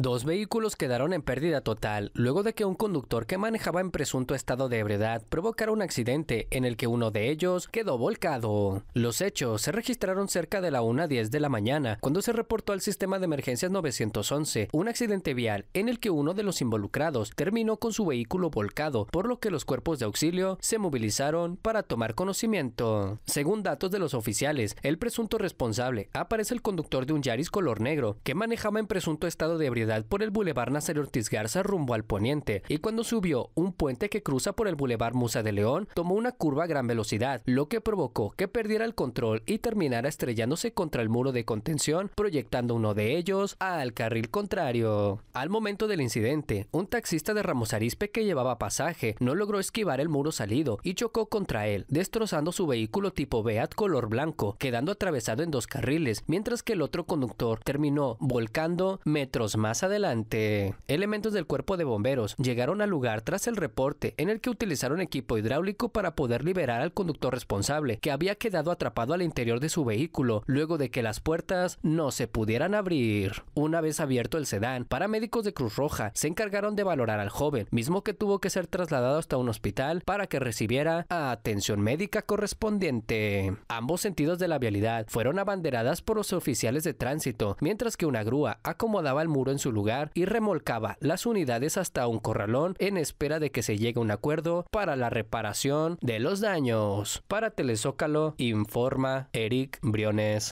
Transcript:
Dos vehículos quedaron en pérdida total luego de que un conductor que manejaba en presunto estado de ebriedad provocara un accidente en el que uno de ellos quedó volcado. Los hechos se registraron cerca de la 1.10 de la mañana cuando se reportó al sistema de emergencias 911 un accidente vial en el que uno de los involucrados terminó con su vehículo volcado, por lo que los cuerpos de auxilio se movilizaron para tomar conocimiento. Según datos de los oficiales, el presunto responsable aparece el conductor de un Yaris color negro que manejaba en presunto estado de ebriedad por el bulevar Nacer Ortiz Garza rumbo al poniente y cuando subió un puente que cruza por el Boulevard Musa de León, tomó una curva a gran velocidad, lo que provocó que perdiera el control y terminara estrellándose contra el muro de contención, proyectando uno de ellos al carril contrario. Al momento del incidente, un taxista de Ramos Arispe que llevaba pasaje no logró esquivar el muro salido y chocó contra él, destrozando su vehículo tipo Beat color blanco, quedando atravesado en dos carriles, mientras que el otro conductor terminó volcando metros más adelante, elementos del cuerpo de bomberos llegaron al lugar tras el reporte en el que utilizaron equipo hidráulico para poder liberar al conductor responsable, que había quedado atrapado al interior de su vehículo luego de que las puertas no se pudieran abrir. Una vez abierto el sedán, paramédicos de Cruz Roja se encargaron de valorar al joven, mismo que tuvo que ser trasladado hasta un hospital para que recibiera atención médica correspondiente. Ambos sentidos de la vialidad fueron abanderadas por los oficiales de tránsito, mientras que una grúa acomodaba el muro en su lugar y remolcaba las unidades hasta un corralón en espera de que se llegue a un acuerdo para la reparación de los daños. Para Telezócalo informa Eric Briones.